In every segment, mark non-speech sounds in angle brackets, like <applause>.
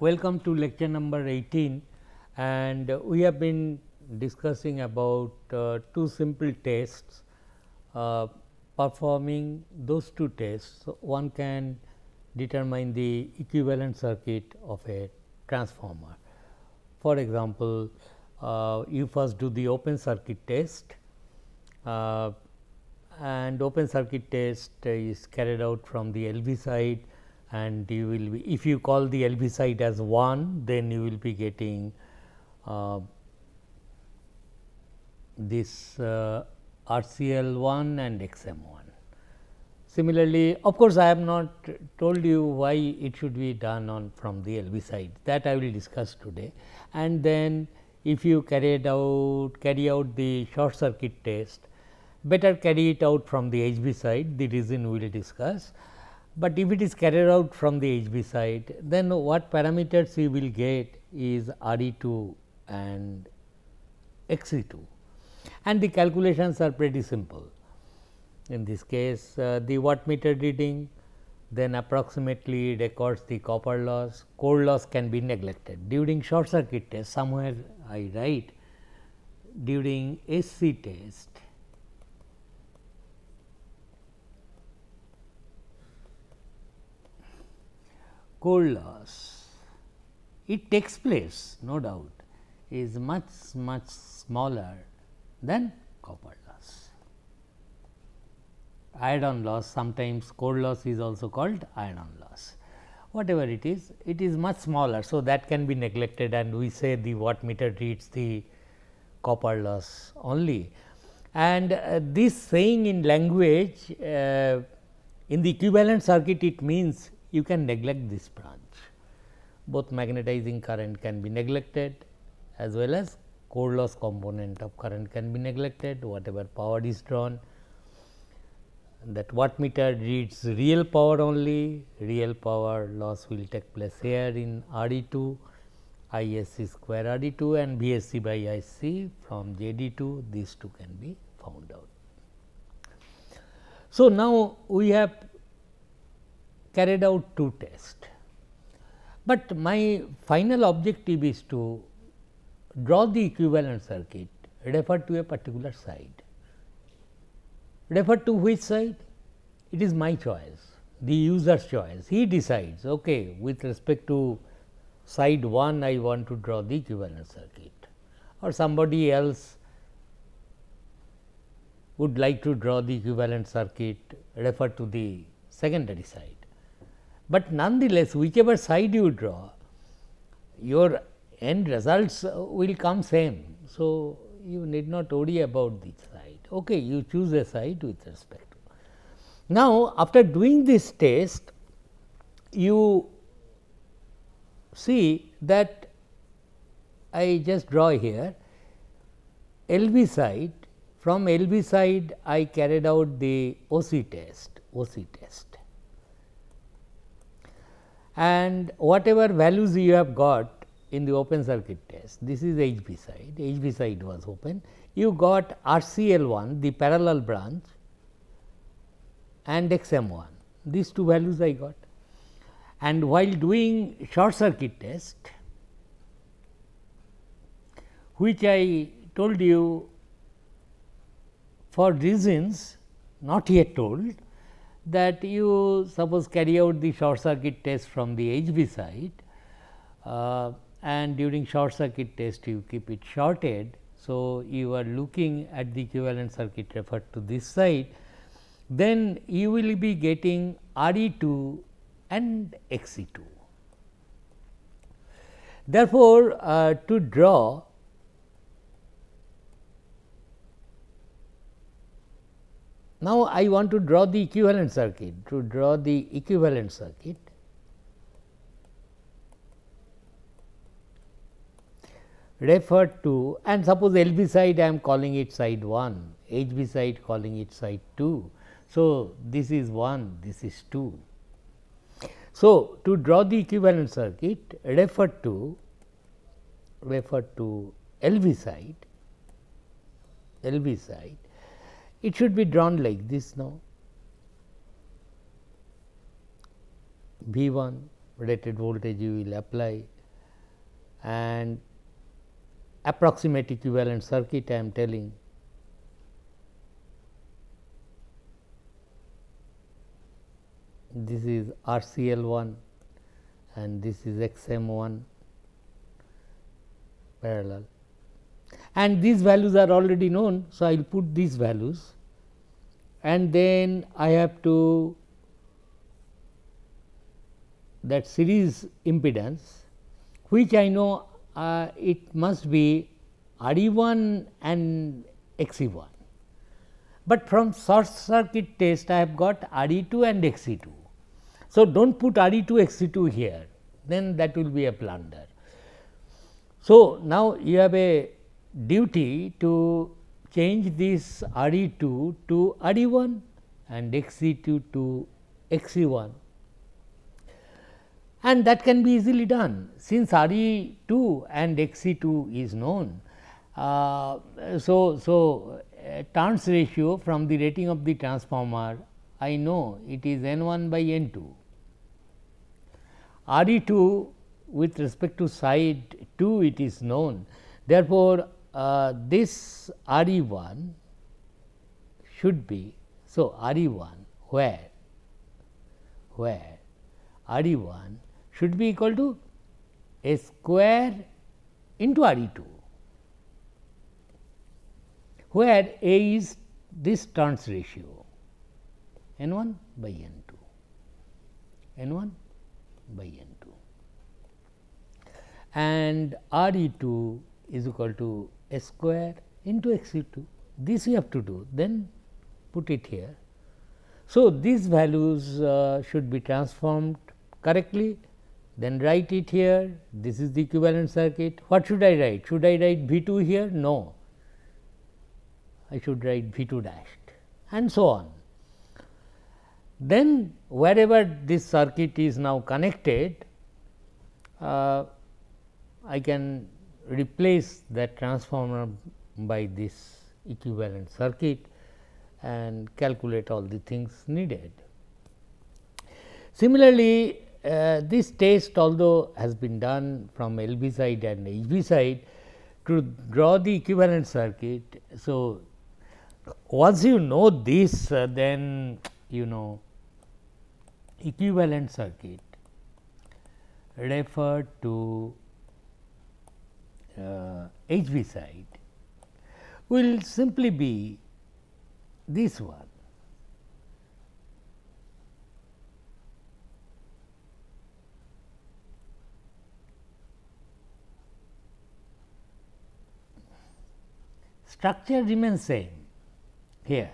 welcome to lecture number 18 and uh, we have been discussing about uh, two simple tests uh, performing those two tests so one can determine the equivalent circuit of a transformer. For example, uh, you first do the open circuit test uh, and open circuit test is carried out from the LV side and you will be if you call the LV as 1 then you will be getting uh, this uh, RCL 1 and XM 1. Similarly, of course, I have not told you why it should be done on from the LV side that I will discuss today and then if you carried out carry out the short circuit test better carry it out from the HB side the reason we will discuss but if it is carried out from the HB side, then what parameters we will get is RE2 and XE2 and the calculations are pretty simple. In this case, uh, the wattmeter reading then approximately records the copper loss, Core loss can be neglected. During short circuit test, somewhere I write during SC test, coal loss, it takes place no doubt is much much smaller than copper loss. Iron loss sometimes coal loss is also called iron loss whatever it is it is much smaller. So, that can be neglected and we say the watt meter reads the copper loss only. And uh, this saying in language uh, in the equivalent circuit it means you can neglect this branch. Both magnetizing current can be neglected as well as core loss component of current can be neglected whatever power is drawn that wattmeter reads real power only real power loss will take place here in RE2 ISC square RD2 and BSC by IC from JD2 these two can be found out. So, now we have carried out two tests. But my final objective is to draw the equivalent circuit referred to a particular side. Refer to which side? It is my choice, the user's choice. He decides, okay, with respect to side 1, I want to draw the equivalent circuit or somebody else would like to draw the equivalent circuit referred to the secondary side. But nonetheless, whichever side you draw, your end results will come same. So, you need not worry about the side. Okay, you choose a side with respect. Now, after doing this test, you see that I just draw here LV side from LV side I carried out the OC test OC test and whatever values you have got in the open circuit test, this is HB side, HB side was open, you got RCL1 the parallel branch and XM1, these two values I got. And while doing short circuit test, which I told you for reasons not yet told, that you suppose carry out the short circuit test from the HB side uh, and during short circuit test you keep it shorted. So, you are looking at the equivalent circuit referred to this side, then you will be getting RE2 and XE2. Therefore, uh, to draw Now, I want to draw the equivalent circuit. To draw the equivalent circuit, refer to and suppose LB side I am calling it side 1, HB side calling it side 2. So, this is 1, this is 2. So, to draw the equivalent circuit refer to refer to LV side LV side it should be drawn like this now. V 1 rated voltage you will apply and approximate equivalent circuit I am telling. This is RCL 1 and this is XM 1 parallel and these values are already known. So, I will put these values and then I have to that series impedance which I know uh, it must be RE 1 and XE 1, but from short circuit test I have got RE 2 and XE 2. So, do not put RE 2 XE 2 here then that will be a plunder. So, now you have a duty to change this RE2 to RE1 and XE2 to XE1 and that can be easily done since RE2 and XE2 is known. Uh, so, so uh, turns ratio from the rating of the transformer I know it is N 1 by N 2. RE 2 with respect to side 2 it is known. Therefore, uh, this R e 1 should be. So, R e 1 where where R e 1 should be equal to a square into R e 2 where A is this turns ratio n 1 by n 2 n 1 by n 2 and R e 2 is equal to x square into x u 2 this you have to do then put it here. So, these values uh, should be transformed correctly then write it here this is the equivalent circuit what should I write should I write V 2 here no I should write V 2 dashed and so on. Then wherever this circuit is now connected uh, I can replace that transformer by this equivalent circuit and calculate all the things needed. Similarly, uh, this test although has been done from LB side and HB side to draw the equivalent circuit. So, once you know this uh, then you know equivalent circuit referred to HV uh, side will simply be this one. Structure remains same here,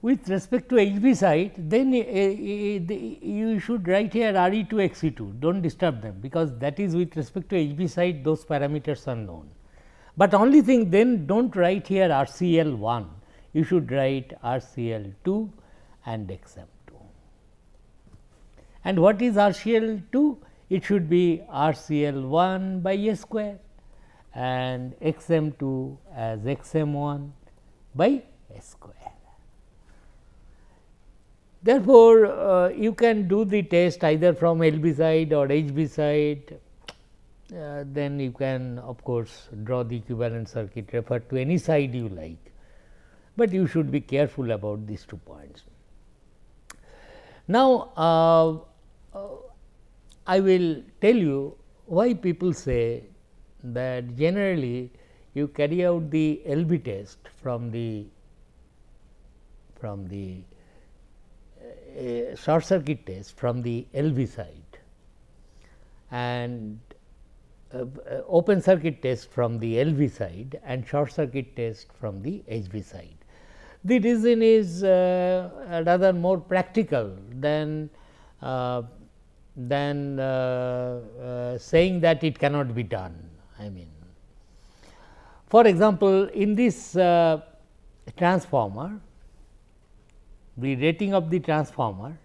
with respect to HB site, then eh, eh, eh, you should write here RE 2 X E 2, do not disturb them, because that is with respect to HB site those parameters are known. But only thing then do not write here RCL 1, you should write RCL 2 and XM 2. And what is RCL 2? It should be RCL 1 by S square and XM 2 as XM 1 by S square. Therefore, uh, you can do the test either from LB side or HB side, uh, then you can of course, draw the equivalent circuit refer to any side you like, but you should be careful about these two points. Now, uh, uh I will tell you why people say that generally you carry out the LB test from the from the short circuit test from the LV side and uh, uh, open circuit test from the LV side and short circuit test from the HV side. The reason is uh, rather more practical than uh, than uh, uh, saying that it cannot be done. I mean, for example, in this transformer, the rating of the transformer,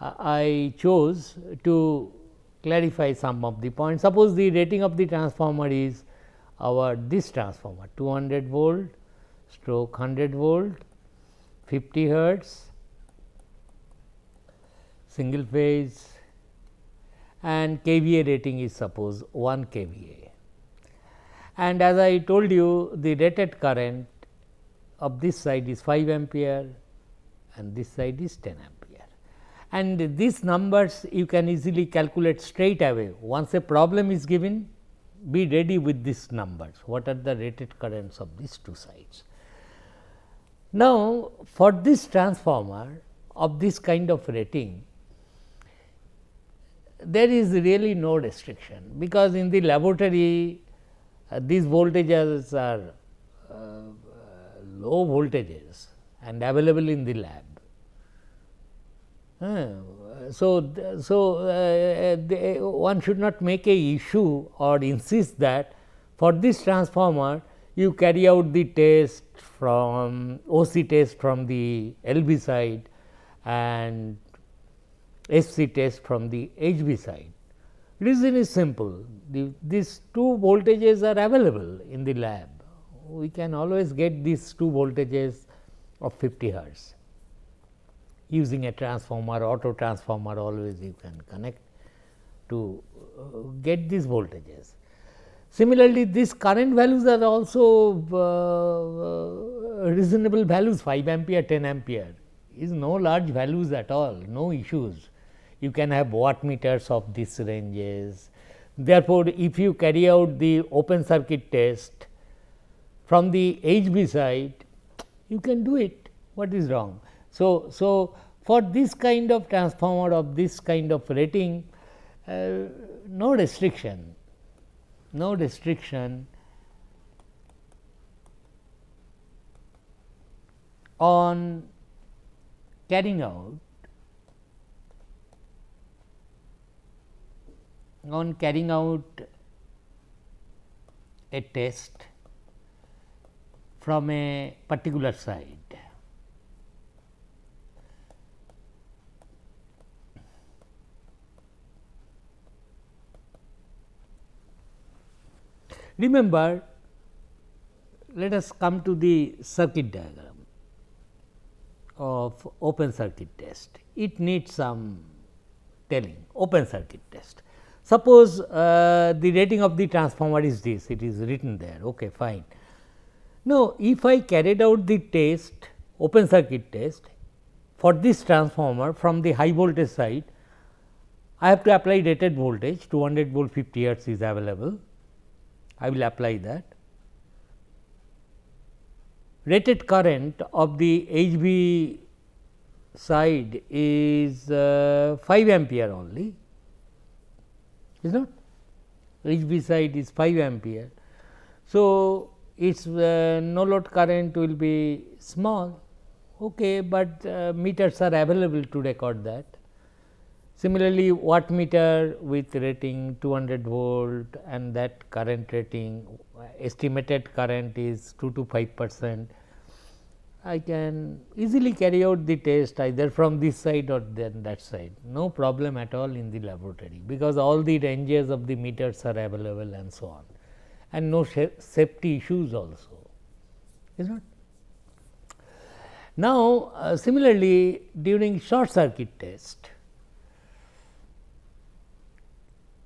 uh, I chose to clarify some of the points. Suppose the rating of the transformer is our this transformer 200 volt stroke 100 volt 50 hertz single phase and KVA rating is suppose 1 KVA. And as I told you the rated current of this side is 5 ampere and this side is 10 ampere. And these numbers you can easily calculate straight away. Once a problem is given, be ready with these numbers. What are the rated currents of these two sides? Now, for this transformer of this kind of rating, there is really no restriction because in the laboratory uh, these voltages are uh, low voltages and available in the lab. Uh, so, so uh, uh they, uh, one should not make a issue or insist that for this transformer you carry out the test from OC test from the LB side and FC test from the HB side. Reason is simple, the, these two voltages are available in the lab, we can always get these two voltages of 50 hertz. Using a transformer, auto transformer always you can connect to uh, get these voltages. Similarly, these current values are also uh, uh, reasonable values 5 ampere, 10 ampere is no large values at all, no issues. You can have watt meters of these ranges. Therefore, if you carry out the open circuit test from the HB side, you can do it what is wrong. So, so for this kind of transformer of this kind of rating uh, no restriction no restriction on carrying out on carrying out a test from a particular side. Remember, let us come to the circuit diagram of open circuit test. It needs some telling open circuit test. Suppose uh, the rating of the transformer is this, it is written there, okay, fine. Now, if I carried out the test open circuit test for this transformer from the high voltage side, I have to apply rated voltage 200 volt 50 hertz is available. I will apply that. Rated current of the HB side is uh, 5 ampere only, is not HB side is 5 ampere. So, its uh, no load current will be small, okay, but uh, meters are available to record that. Similarly, watt meter with rating 200 volt and that current rating estimated current is 2 to 5 percent. I can easily carry out the test either from this side or then that side no problem at all in the laboratory because all the ranges of the meters are available and so on and no safety issues also, is not. Now, uh, similarly during short circuit test,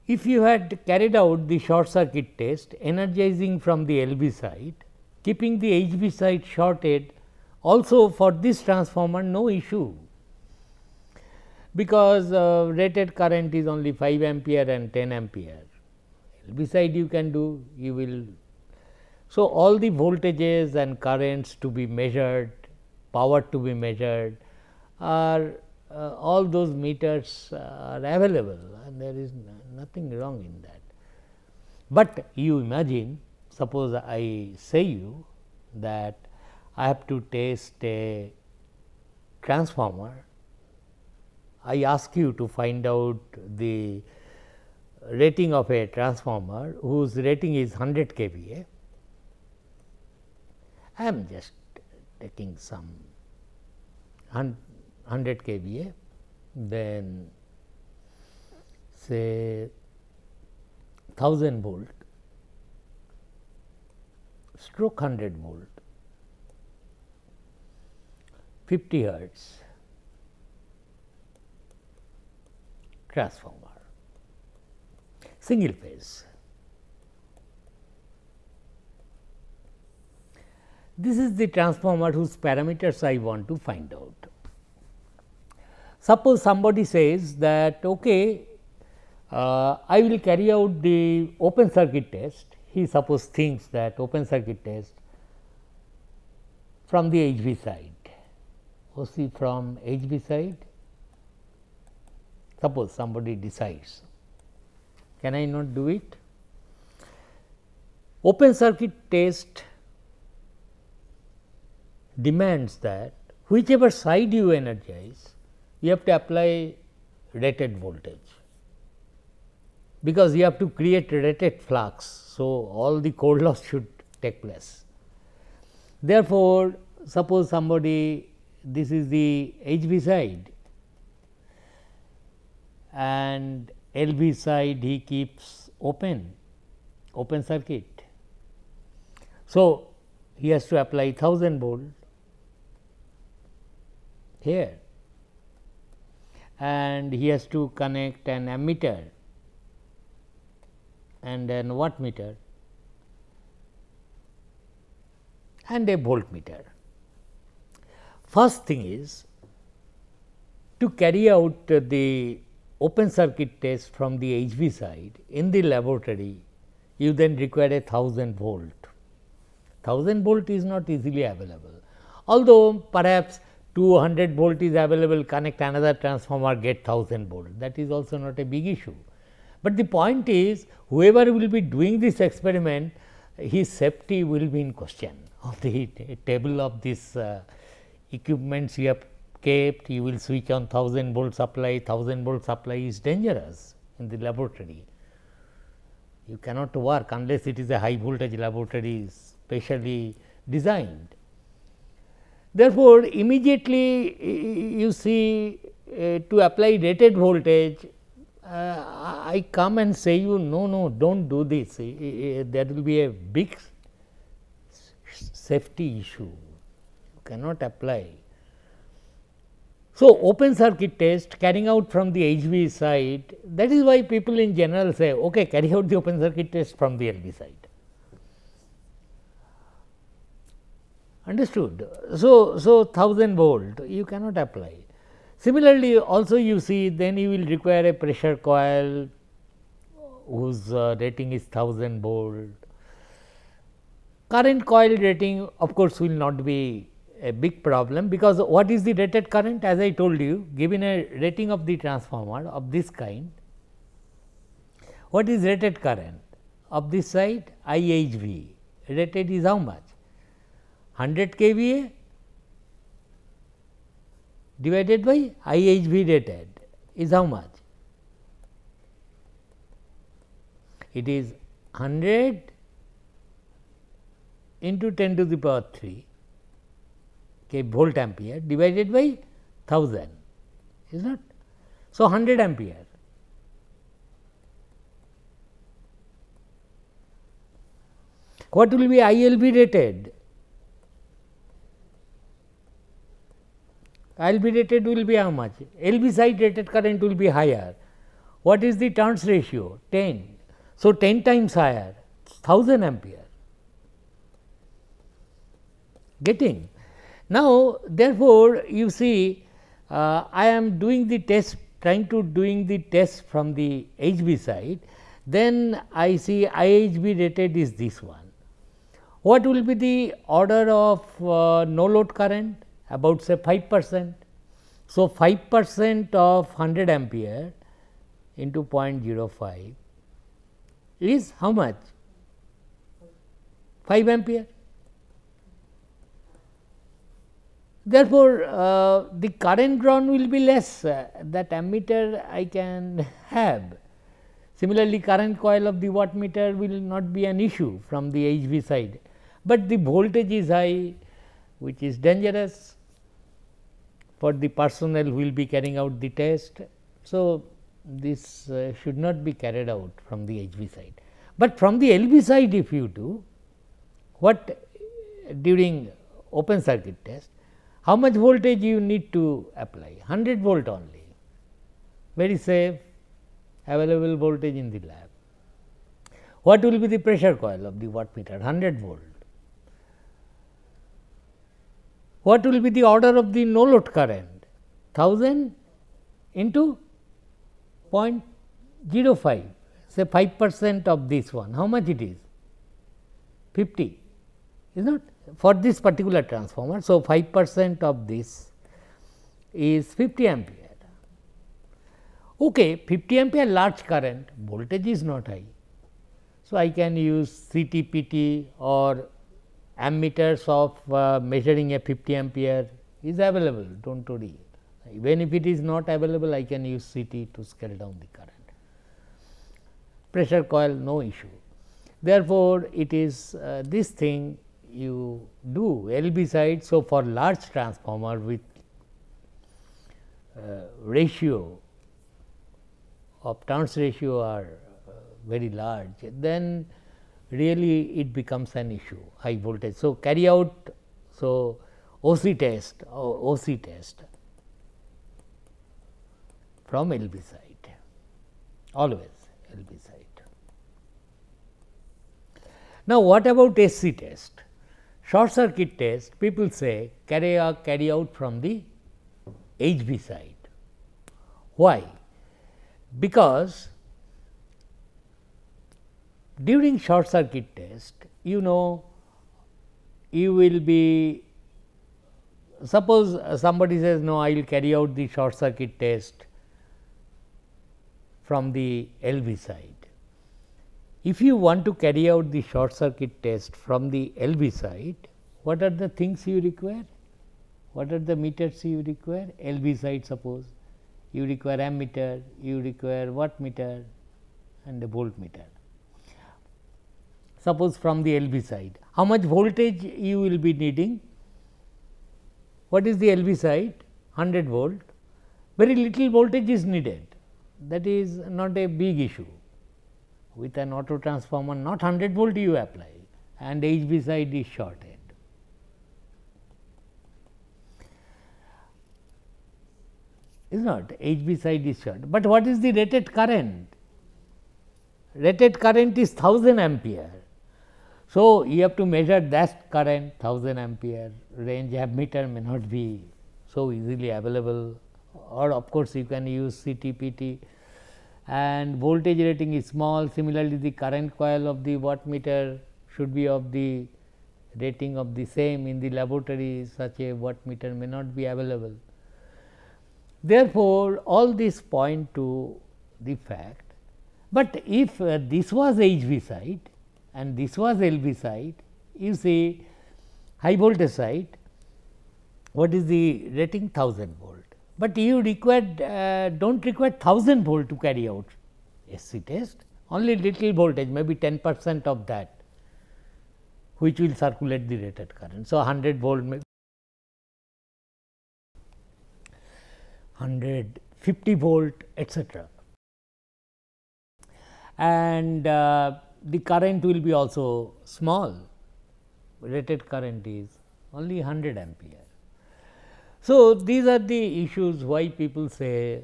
if you had carried out the short circuit test energizing from the LB side, keeping the HB side shorted also for this transformer no issue, because uh, rated current is only 5 ampere and 10 ampere Beside you can do, you will. So, all the voltages and currents to be measured, power to be measured are uh, all those meters are available and there is nothing wrong in that. But you imagine suppose I say you that I have to test a transformer, I ask you to find out the rating of a transformer whose rating is 100 kVA. I am just taking some 100 kVA, then say 1000 volt stroke 100 volt 50 hertz transformer single phase. This is the transformer whose parameters I want to find out. Suppose somebody says that okay, uh, I will carry out the open circuit test, he suppose thinks that open circuit test from the HV side, OC from HV side, suppose somebody decides can I not do it? Open circuit test demands that whichever side you energize, you have to apply rated voltage, because you have to create rated flux. So, all the core loss <laughs> should take place. Therefore, suppose somebody this is the HV side and LV side he keeps open, open circuit. So, he has to apply 1000 volt here and he has to connect an ammeter and an wattmeter and a voltmeter. First thing is to carry out the open circuit test from the HV side in the laboratory, you then require a 1000 volt. 1000 volt is not easily available, although perhaps 200 volt is available, connect another transformer, get 1000 volt. That is also not a big issue. But the point is, whoever will be doing this experiment, his safety will be in question Of the <laughs> table of this uh, equipments you have you will switch on 1000 volt supply, 1000 volt supply is dangerous in the laboratory. You cannot work unless it is a high voltage laboratory specially designed. Therefore, immediately you see uh, to apply rated voltage, uh, I come and say you no, no, do not do this, uh, there will be a big safety issue, you cannot apply. So, open circuit test carrying out from the HV side that is why people in general say okay carry out the open circuit test from the LV side. Understood. So, so 1000 volt you cannot apply. Similarly, also you see then you will require a pressure coil whose uh, rating is 1000 volt. Current coil rating of course, will not be a big problem because what is the rated current as I told you given a rating of the transformer of this kind what is rated current of this side IHV rated is how much 100 kVA divided by IHV rated is how much it is 100 into 10 to the power 3 k volt ampere divided by 1000 is not. So, 100 ampere what will be ILB rated? ILB rated will be how much? LB side rated current will be higher. What is the turns ratio? 10. So, 10 times higher 1000 ampere getting. Now, therefore, you see uh, I am doing the test trying to doing the test from the HB side, then I see IHB rated is this one. What will be the order of uh, no load current? About say 5 percent. So, 5 percent of 100 ampere into 0.05 is how much? 5 ampere. Therefore, uh, the current drawn will be less uh, that ammeter I can have. Similarly, current coil of the wattmeter will not be an issue from the HV side, but the voltage is high which is dangerous for the personnel who will be carrying out the test. So, this uh, should not be carried out from the HV side, but from the LV side if you do what during open circuit test how much voltage you need to apply? 100 volt only, very safe available voltage in the lab. What will be the pressure coil of the wattmeter? 100 volt. What will be the order of the no load current? 1000 into 0.05, say 5 percent of this one. How much it is? 50, is not? for this particular transformer. So, 5 percent of this is 50 ampere. Okay, 50 ampere large current voltage is not high. So, I can use CTPT or ammeters of uh, measuring a 50 ampere is available do not worry. Even if it is not available I can use CT to scale down the current. Pressure coil no issue. Therefore, it is uh, this thing you do LB side. So, for large transformer with uh, ratio of turns ratio are uh, very large, then really it becomes an issue high voltage. So, carry out so OC test or OC test from LB side always LB side. Now, what about SC test? Short circuit test people say carry out, carry out from the HB side. Why? Because during short circuit test you know you will be suppose uh, somebody says no I will carry out the short circuit test from the LV side if you want to carry out the short circuit test from the LV side, what are the things you require? What are the meters you require? LV side suppose, you require ammeter, you require watt meter and the voltmeter. Suppose from the LV side, how much voltage you will be needing? What is the LV side? 100 volt, very little voltage is needed that is not a big issue with an auto transformer not 100 volt you apply and HB side is shorted. Is not HB side is short, but what is the rated current? Rated current is 1000 ampere. So, you have to measure that current 1000 ampere range ammeter may not be so easily available or of course, you can use CTPT and voltage rating is small. Similarly, the current coil of the wattmeter should be of the rating of the same in the laboratory such a wattmeter may not be available. Therefore, all this point to the fact, but if uh, this was HV site and this was LV site, you see high voltage site, what is the rating 1000 volt but you required uh, do not require 1000 volt to carry out SC test only little voltage maybe 10 percent of that which will circulate the rated current. So, 100 volt 150 volt etc. and uh, the current will be also small rated current is only 100 ampere so, these are the issues why people say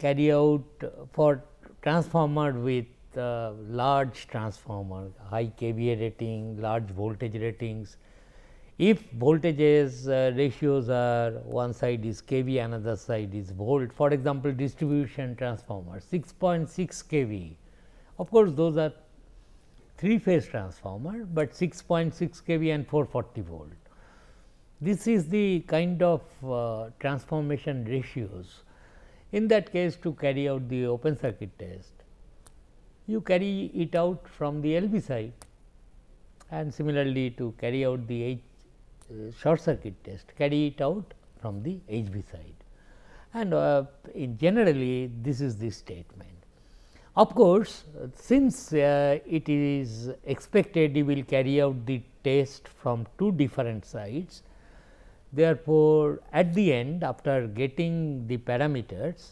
carry out for transformer with uh, large transformer, high KVA rating, large voltage ratings. If voltages uh, ratios are one side is kV, another side is volt. For example, distribution transformer 6.6 kV. Of course, those are three phase transformer, but 6.6 kV and 440 volt. This is the kind of uh, transformation ratios. In that case to carry out the open circuit test, you carry it out from the LV side and similarly to carry out the H, uh, short circuit test carry it out from the HV side and uh, generally this is the statement. Of course, since uh, it is expected you will carry out the test from two different sides, Therefore, at the end after getting the parameters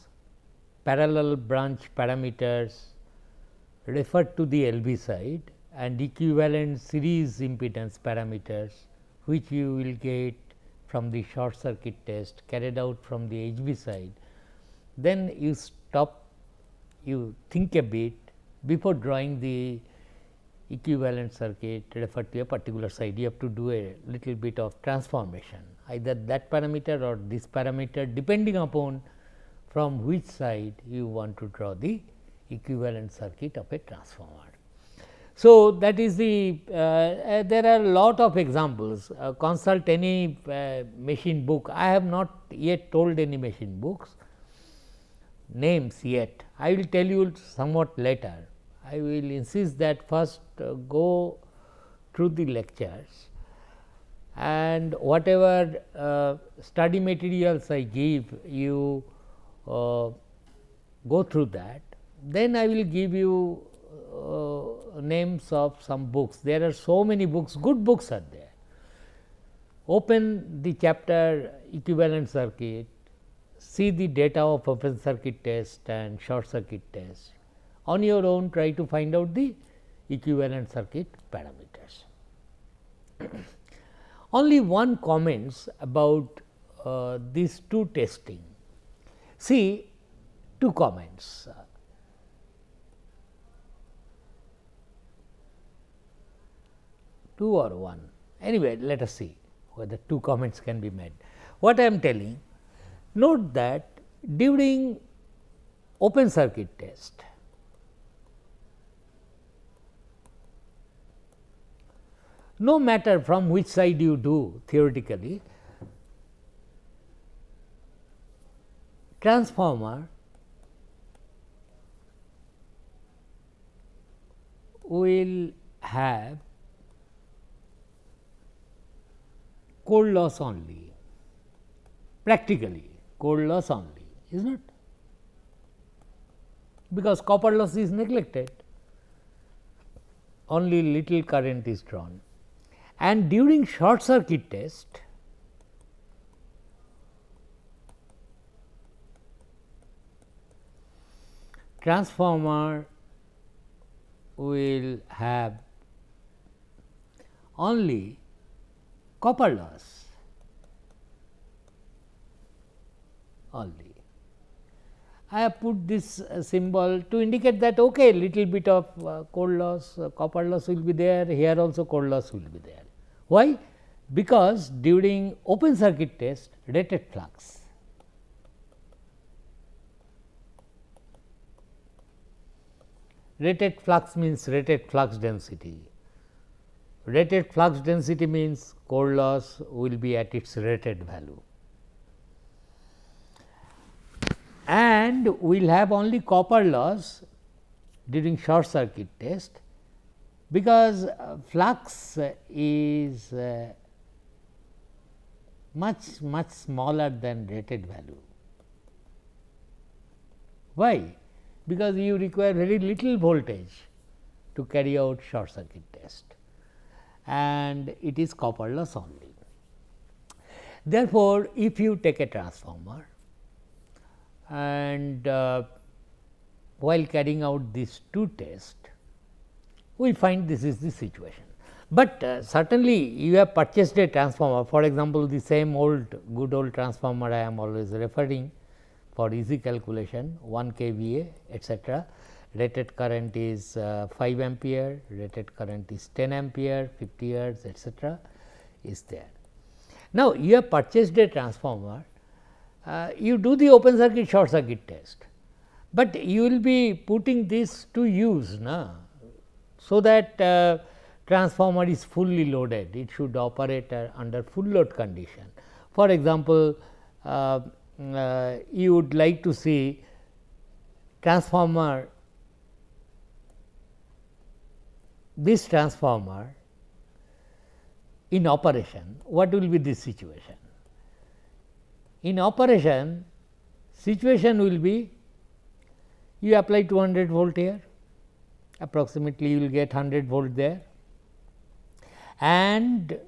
parallel branch parameters referred to the LV side and equivalent series impedance parameters which you will get from the short circuit test carried out from the HB side. Then you stop you think a bit before drawing the equivalent circuit referred to a particular side you have to do a little bit of transformation either that parameter or this parameter depending upon from which side you want to draw the equivalent circuit of a transformer. So, that is the uh, uh, there are lot of examples uh, consult any uh, machine book I have not yet told any machine books names yet I will tell you somewhat later I will insist that first uh, go through the lectures and whatever uh, study materials I give you uh, go through that, then I will give you uh, names of some books. There are so many books, good books are there. Open the chapter equivalent circuit, see the data of open circuit test and short circuit test. On your own try to find out the equivalent circuit parameters. <clears throat> Only one comments about uh, these two testing. See two comments. Two or one anyway let us see whether two comments can be made. What I am telling note that during open circuit test no matter from which side you do theoretically, transformer will have cold loss only, practically cold loss only, is not? Because copper loss is neglected, only little current is drawn and during short circuit test transformer will have only copper loss only. I have put this uh, symbol to indicate that okay little bit of uh, loss, uh, copper loss will be there, here also coal loss will be there. Why? Because during open circuit test rated flux rated flux means rated flux density. Rated flux density means core loss will be at its rated value and we will have only copper loss during short circuit test because uh, flux is uh, much much smaller than rated value. Why? Because you require very little voltage to carry out short circuit test and it is copper loss only. Therefore, if you take a transformer and uh, while carrying out these two tests we find this is the situation. But uh, certainly you have purchased a transformer for example, the same old good old transformer I am always referring for easy calculation 1 kVA etc. Rated current is uh, 5 ampere, rated current is 10 ampere, 50 hertz etc. is there. Now, you have purchased a transformer, uh, you do the open circuit short circuit test, but you will be putting this to use. Na? So, that uh, transformer is fully loaded, it should operate uh, under full load condition. For example, uh, uh, you would like to see transformer, this transformer in operation, what will be this situation? In operation, situation will be you apply 200 volt here, approximately you will get 100 volt there and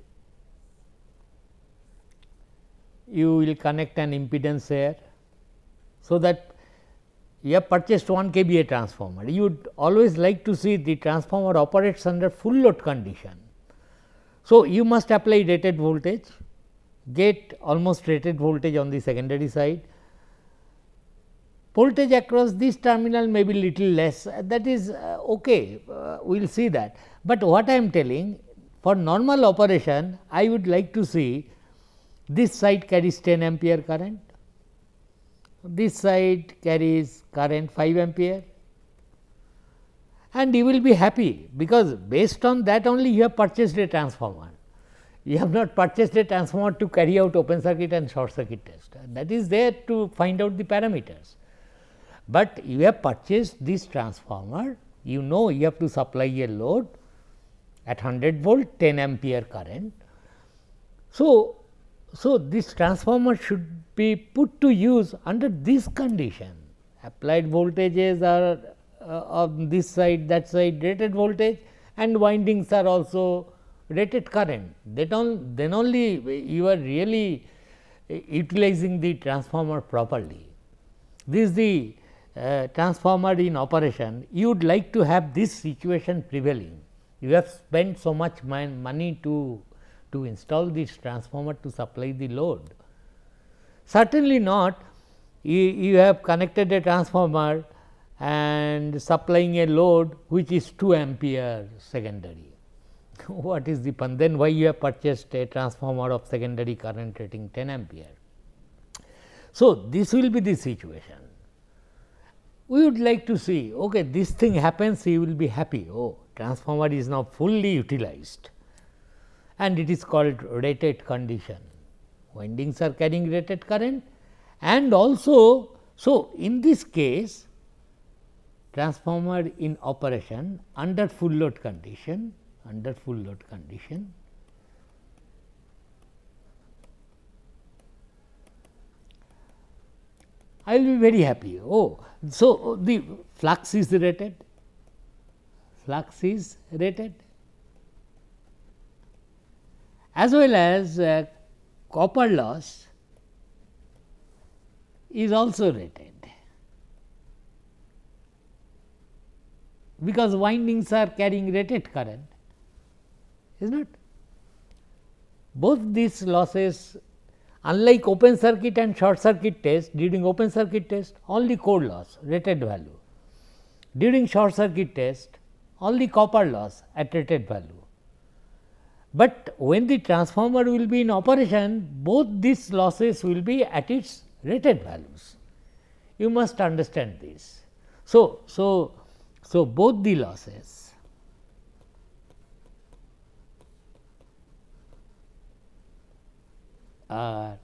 you will connect an impedance here. So, that you have purchased 1 KVA transformer. You would always like to see the transformer operates under full load condition. So, you must apply rated voltage, get almost rated voltage on the secondary side voltage across this terminal may be little less that is uh, okay uh, we will see that. But what I am telling for normal operation I would like to see this side carries 10 ampere current, this side carries current 5 ampere and you will be happy because based on that only you have purchased a transformer. You have not purchased a transformer to carry out open circuit and short circuit test that is there to find out the parameters but you have purchased this transformer you know you have to supply a load at 100 volt 10 ampere current. So, so this transformer should be put to use under this condition applied voltages are uh, on this side that side rated voltage and windings are also rated current that on then only you are really uh, utilizing the transformer properly. This is the transformer in operation, you would like to have this situation prevailing. You have spent so much man, money to, to install this transformer to supply the load. Certainly not, you, you have connected a transformer and supplying a load which is 2 ampere secondary. <laughs> what is the fun? Then why you have purchased a transformer of secondary current rating 10 ampere? So, this will be the situation we would like to see, okay, this thing happens, he will be happy, oh, transformer is now fully utilized and it is called rated condition. Windings are carrying rated current and also, so in this case, transformer in operation under full load condition, under full load condition, I will be very happy. Oh, so oh, the flux is rated, flux is rated as well as uh, copper loss is also rated. because windings are carrying rated current is not both these losses Unlike open circuit and short circuit test, during open circuit test only core loss rated value. During short circuit test only copper loss at rated value. But when the transformer will be in operation, both these losses will be at its rated values. You must understand this. So, so, so both the losses are,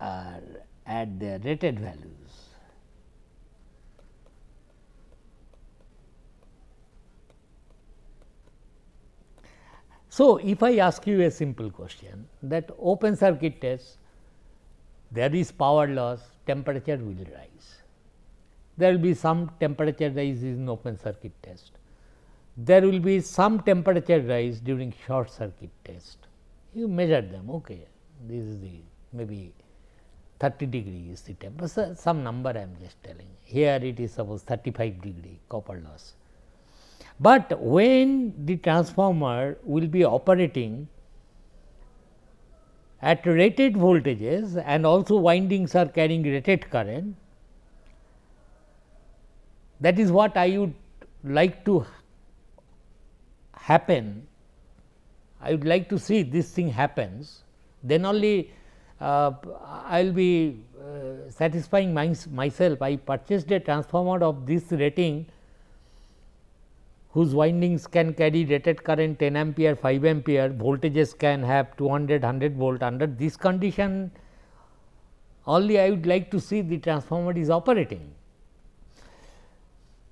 are at their rated values. So, if I ask you a simple question that open circuit test there is power loss temperature will rise. There will be some temperature rise in open circuit test. There will be some temperature rise during short circuit test you measure them okay this is the maybe 30 degree is the temperature some number I am just telling here it is suppose 35 degree copper loss. But when the transformer will be operating at rated voltages and also windings are carrying rated current that is what I would like to happen I would like to see this thing happens, then only uh, I will be uh, satisfying my, myself. I purchased a transformer of this rating whose windings can carry rated current 10 ampere, 5 ampere, voltages can have 200, 100 volt under this condition only I would like to see the transformer is operating.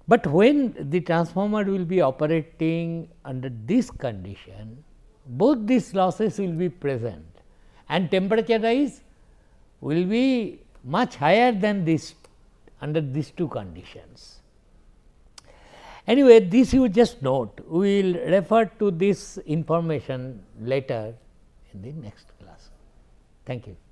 But when the transformer will be operating under this condition, both these losses will be present and temperature rise will be much higher than this under these two conditions. Anyway, this you just note, we will refer to this information later in the next class. Thank you.